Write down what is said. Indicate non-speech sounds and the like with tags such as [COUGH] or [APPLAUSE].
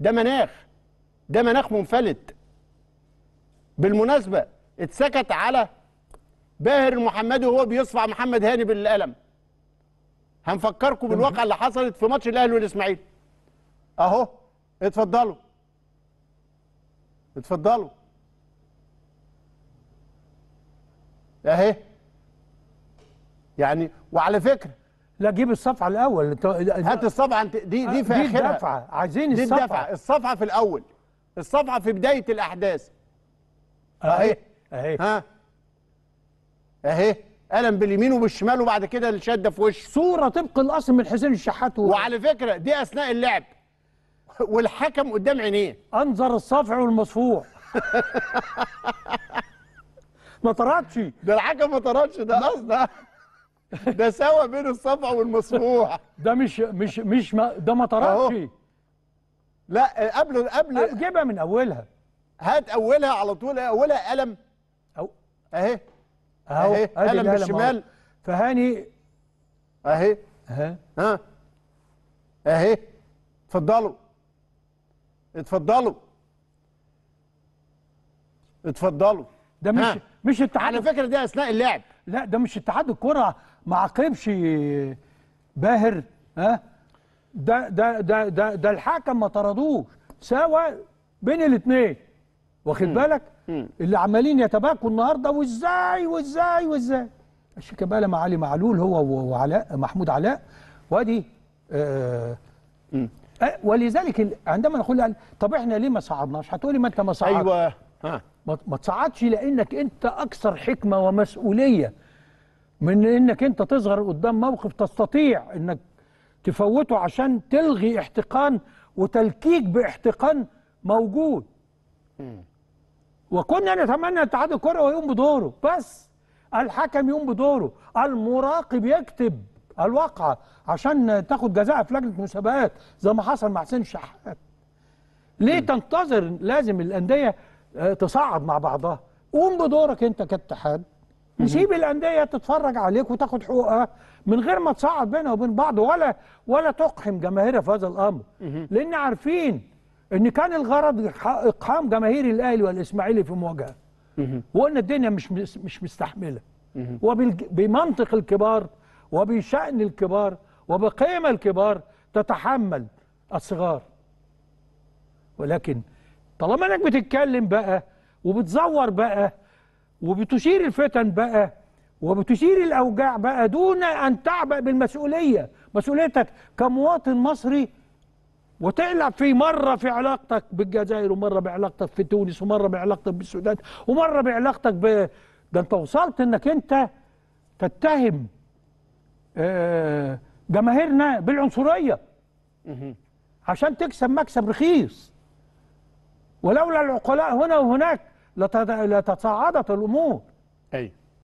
ده مناخ ده مناخ منفلت بالمناسبة اتسكت على باهر المحمدي وهو بيصفع محمد هاني بالقلم هنفكركم بالواقعة اللي حصلت في ماتش الأهلي والإسماعيلي أهو اتفضلوا اتفضلوا أهي يعني وعلى فكره لا جيب الصفعه الاول هات الصفعه انت دي, دي آه، في اخرها الدفعه عايزين دي الصفعه الدفعه الصفعه في الاول الصفعه في بدايه الاحداث آه، اهي اهي آه، ها اهي قلم باليمين وبالشمال وبعد كده الشده في وشه صوره طبق الاصل من حسين الشحات وعلى فكره دي اثناء اللعب والحكم قدام عينيه انظر الصفع والمصفوح [LAUGHS] ما طردش ده الحكم ما طردش ده قصده ده سوا بين الصفع والمصفوح ده مش مش مش ما ده ما طرقش لا قبل قبل جيبها من اولها هات اولها على طول اولها قلم أو اهي اهو قلم بالشمال فهاني اهي ها ها اهي اتفضلوا اتفضلوا اتفضلوا ده مش ها. مش التحدي على فكره دي اثناء اللعب لا ده مش اتحاد الكره ما عاقبش آه، باهر ها آه. ده ده ده ده, ده الحكم ما طردوش سوا بين الاثنين واخد بالك اللي عمالين يتباكوا النهارده وازاي وازاي وازاي الشيكابالا مع علي معلول هو وعلاء محمود علاء وادي آه, آه، ولذلك عندما نقول طب احنا ليه ما صعدناش هتقولي ما انت ما صعدتش ايوه ها ما تصعدش لانك انت اكثر حكمه ومسؤوليه من انك انت تظهر قدام موقف تستطيع انك تفوته عشان تلغي احتقان وتلكيك باحتقان موجود وكنا نتمنى اتحاد الكره ويقوم بدوره بس الحكم يقوم بدوره المراقب يكتب الواقعه عشان تاخد جزاء في لجنه مسابقات زي ما حصل مع حسين الشحات ليه تنتظر لازم الانديه آه، تصعد مع بعضها قوم بدورك انت كاتحاد نسيب الانديه تتفرج عليك وتاخد حقوقها من غير ما تصعد بينها وبين بعض ولا ولا تقحم جماهيرها في هذا الامر لان عارفين ان كان الغرض اقحام جماهير الاهلي والاسماعيلي في مواجهه وقلنا الدنيا مش مش مستحمله وبمنطق الكبار وبشأن الكبار وبقيمة الكبار تتحمل الصغار ولكن طالما انك بتتكلم بقى وبتزور بقى وبتشير الفتن بقى وبتشير الاوجاع بقى دون ان تعبأ بالمسؤوليه مسؤوليتك كمواطن مصري وتقلب في مره في علاقتك بالجزائر ومره بعلاقتك في تونس ومره بعلاقتك بالسودان ومره بعلاقتك ب ده انت وصلت انك انت تتهم آه، جماهيرنا بالعنصريه عشان تكسب مكسب رخيص ولولا العقلاء هنا وهناك لتصاعدت الأمور ايوه.